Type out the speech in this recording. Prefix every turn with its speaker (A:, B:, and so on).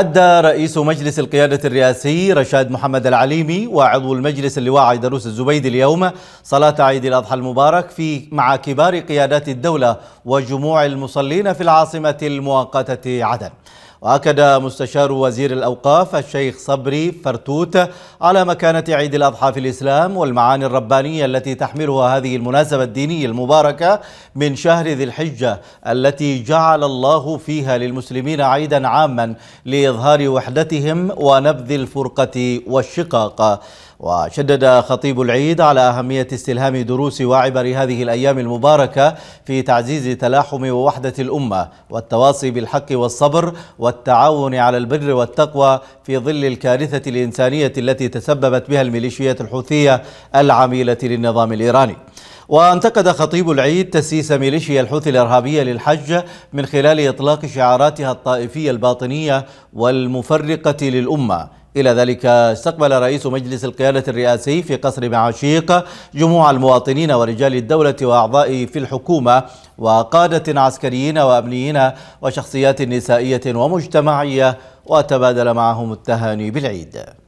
A: أدى رئيس مجلس القيادة الرئاسي رشاد محمد العليمي وعضو المجلس اللواء عيدروس الزبيدي اليوم صلاة عيد الأضحى المبارك في مع كبار قيادات الدولة وجموع المصلين في العاصمة المؤقتة عدن وأكد مستشار وزير الأوقاف الشيخ صبري فرتوت على مكانة عيد الأضحى في الإسلام والمعاني الربانية التي تحملها هذه المناسبة الدينية المباركة من شهر ذي الحجة التي جعل الله فيها للمسلمين عيدا عاما لإظهار وحدتهم ونبذ الفرقة والشقاق وشدد خطيب العيد على أهمية استلهام دروس وعبر هذه الأيام المباركة في تعزيز تلاحم ووحدة الأمة والتواصي بالحق والصبر والتعاون على البر والتقوى في ظل الكارثة الإنسانية التي تسببت بها الميليشيات الحوثية العميلة للنظام الإيراني وانتقد خطيب العيد تسييس ميليشيا الحوثي الإرهابية للحج من خلال إطلاق شعاراتها الطائفية الباطنية والمفرقة للأمة إلى ذلك استقبل رئيس مجلس القيادة الرئاسي في قصر معاشيق جموع المواطنين ورجال الدولة وأعضاء في الحكومة وقادة عسكريين وأمنيين وشخصيات نسائية ومجتمعية وتبادل معهم التهاني بالعيد